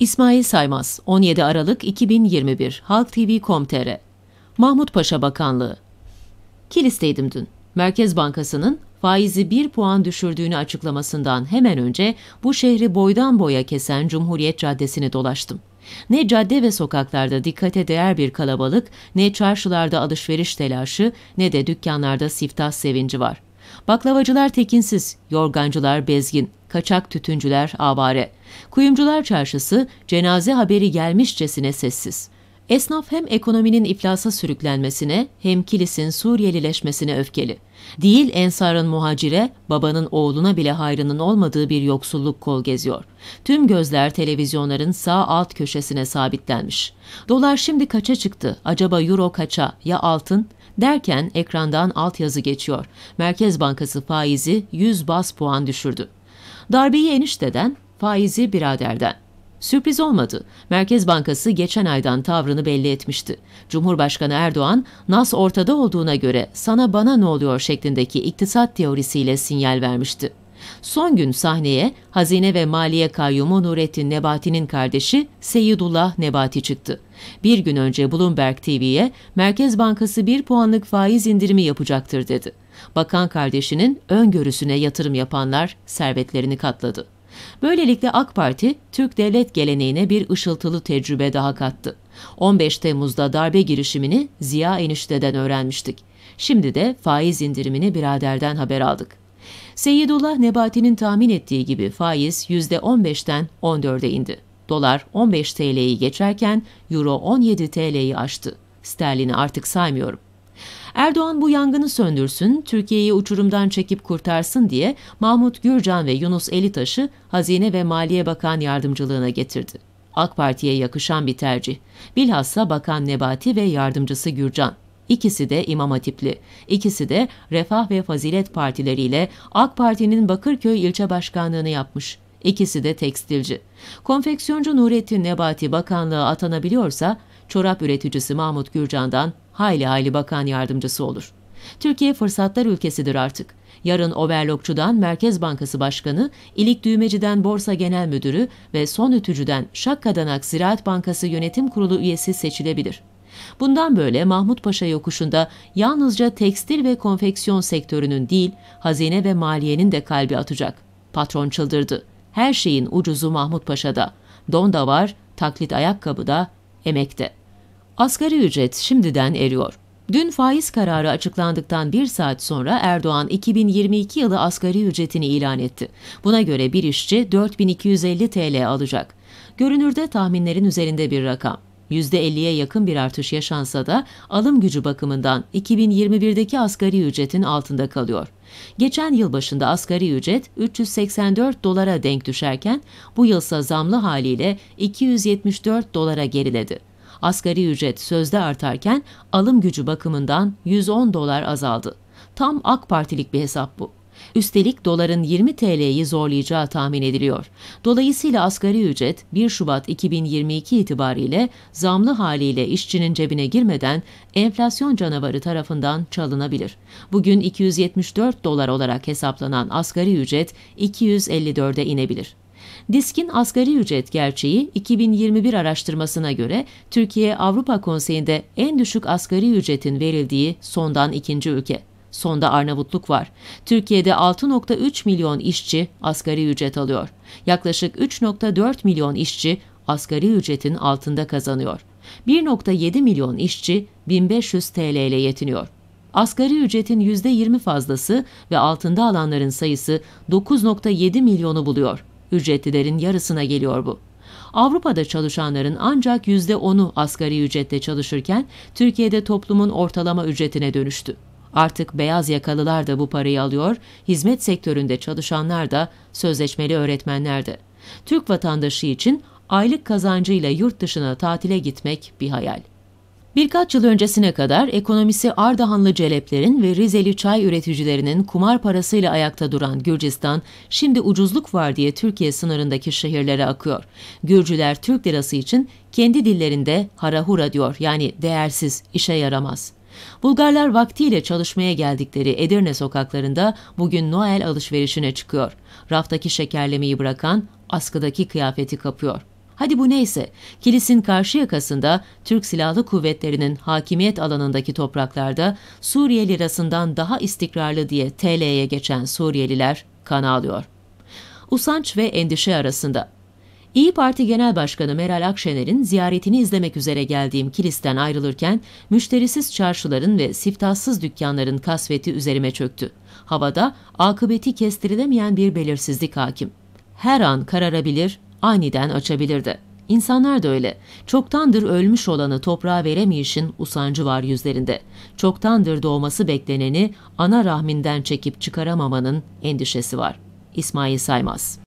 İsmail Saymaz, 17 Aralık 2021, Halk TV.com.tr Mahmut Paşa Bakanlığı Kilis'teydim dün. Merkez Bankası'nın faizi bir puan düşürdüğünü açıklamasından hemen önce bu şehri boydan boya kesen Cumhuriyet Caddesi'ni dolaştım. Ne cadde ve sokaklarda dikkate değer bir kalabalık, ne çarşılarda alışveriş telaşı, ne de dükkanlarda siftah sevinci var.'' Baklavacılar tekinsiz, yorgancılar bezgin, kaçak tütüncüler avare. Kuyumcular çarşısı cenaze haberi gelmişçesine sessiz. Esnaf hem ekonominin iflasa sürüklenmesine hem kilisin Suriyelileşmesine öfkeli. Değil Ensar'ın muhacire, babanın oğluna bile hayrının olmadığı bir yoksulluk kol geziyor. Tüm gözler televizyonların sağ alt köşesine sabitlenmiş. Dolar şimdi kaça çıktı? Acaba euro kaça? Ya altın? Derken ekrandan altyazı geçiyor. Merkez Bankası faizi 100 bas puan düşürdü. Darbeyi enişteden, faizi biraderden. Sürpriz olmadı. Merkez Bankası geçen aydan tavrını belli etmişti. Cumhurbaşkanı Erdoğan, nas ortada olduğuna göre sana bana ne oluyor şeklindeki iktisat teorisiyle sinyal vermişti. Son gün sahneye Hazine ve Maliye Kayyumu Nurettin Nebati'nin kardeşi Seyyidullah Nebati çıktı. Bir gün önce Bloomberg TV'ye Merkez Bankası bir puanlık faiz indirimi yapacaktır dedi. Bakan kardeşinin öngörüsüne yatırım yapanlar servetlerini katladı. Böylelikle AK Parti, Türk devlet geleneğine bir ışıltılı tecrübe daha kattı. 15 Temmuz'da darbe girişimini Ziya Enişte'den öğrenmiştik. Şimdi de faiz indirimini biraderden haber aldık. Seyyidullah Nebati'nin tahmin ettiği gibi faiz %15'ten 14'e indi. Dolar 15 TL'yi geçerken Euro 17 TL'yi aştı. Sterlini artık saymıyorum. Erdoğan bu yangını söndürsün, Türkiye'yi uçurumdan çekip kurtarsın diye Mahmut Gürcan ve Yunus Elitaş'ı Hazine ve Maliye Bakan yardımcılığına getirdi. AK Parti'ye yakışan bir tercih. Bilhassa Bakan Nebati ve yardımcısı Gürcan. İkisi de İmam Hatipli. İkisi de Refah ve Fazilet partileriyle AK Parti'nin Bakırköy ilçe başkanlığını yapmış. İkisi de tekstilci. Konfeksiyoncu Nurettin Nebati bakanlığa atanabiliyorsa çorap üreticisi Mahmut Gürcan'dan hayli hayli bakan yardımcısı olur. Türkiye fırsatlar ülkesidir artık. Yarın Overlockçu'dan Merkez Bankası Başkanı, İlik Düğmeci'den Borsa Genel Müdürü ve son ütücüden Şakkadanak Ziraat Bankası Yönetim Kurulu üyesi seçilebilir. Bundan böyle Mahmut Paşa yokuşunda yalnızca tekstil ve konfeksiyon sektörünün değil, hazine ve maliyenin de kalbi atacak. Patron çıldırdı. Her şeyin ucuzu Mahmut Paşa'da. Don da var, taklit ayakkabı da, emekte. Asgari ücret şimdiden eriyor. Dün faiz kararı açıklandıktan bir saat sonra Erdoğan 2022 yılı asgari ücretini ilan etti. Buna göre bir işçi 4250 TL alacak. Görünürde tahminlerin üzerinde bir rakam. %50'ye yakın bir artış yaşansa da alım gücü bakımından 2021'deki asgari ücretin altında kalıyor. Geçen yıl başında asgari ücret 384 dolara denk düşerken bu yılsa zamlı haliyle 274 dolara geriledi. Asgari ücret sözde artarken alım gücü bakımından 110 dolar azaldı. Tam AK Partilik bir hesap bu. Üstelik doların 20 TL'yi zorlayacağı tahmin ediliyor. Dolayısıyla asgari ücret 1 Şubat 2022 itibariyle zamlı haliyle işçinin cebine girmeden enflasyon canavarı tarafından çalınabilir. Bugün 274 dolar olarak hesaplanan asgari ücret 254'e inebilir. Disk'in asgari ücret gerçeği 2021 araştırmasına göre Türkiye Avrupa Konseyi'nde en düşük asgari ücretin verildiği sondan ikinci ülke. Sonda Arnavutluk var. Türkiye'de 6.3 milyon işçi asgari ücret alıyor. Yaklaşık 3.4 milyon işçi asgari ücretin altında kazanıyor. 1.7 milyon işçi 1500 TL ile yetiniyor. Asgari ücretin %20 fazlası ve altında alanların sayısı 9.7 milyonu buluyor. Ücretlilerin yarısına geliyor bu. Avrupa'da çalışanların ancak %10'u asgari ücrette çalışırken Türkiye'de toplumun ortalama ücretine dönüştü. Artık beyaz yakalılar da bu parayı alıyor, hizmet sektöründe çalışanlar da sözleşmeli öğretmenlerdi. Türk vatandaşı için aylık kazancıyla yurt dışına tatile gitmek bir hayal. Birkaç yıl öncesine kadar ekonomisi Ardahanlı Celeplerin ve Rizeli çay üreticilerinin kumar parasıyla ayakta duran Gürcistan, şimdi ucuzluk var diye Türkiye sınırındaki şehirlere akıyor. Gürcüler Türk lirası için kendi dillerinde harahura diyor yani değersiz, işe yaramaz. Bulgarlar vaktiyle çalışmaya geldikleri Edirne sokaklarında bugün Noel alışverişine çıkıyor. Raftaki şekerlemeyi bırakan askıdaki kıyafeti kapıyor. Hadi bu neyse, kilisin karşı yakasında Türk Silahlı Kuvvetleri'nin hakimiyet alanındaki topraklarda Suriye lirasından daha istikrarlı diye TL'ye geçen Suriyeliler kan alıyor. Usanç ve endişe arasında İyi Parti Genel Başkanı Meral Akşener'in ziyaretini izlemek üzere geldiğim kilisten ayrılırken müşterisiz çarşıların ve siftahsız dükkanların kasveti üzerime çöktü. Havada akıbeti kestirilemeyen bir belirsizlik hakim. Her an kararabilir, aniden açabilirdi. İnsanlar da öyle. Çoktandır ölmüş olanı toprağa veremeyişin usancı var yüzlerinde. Çoktandır doğması bekleneni ana rahminden çekip çıkaramamanın endişesi var. İsmail Saymaz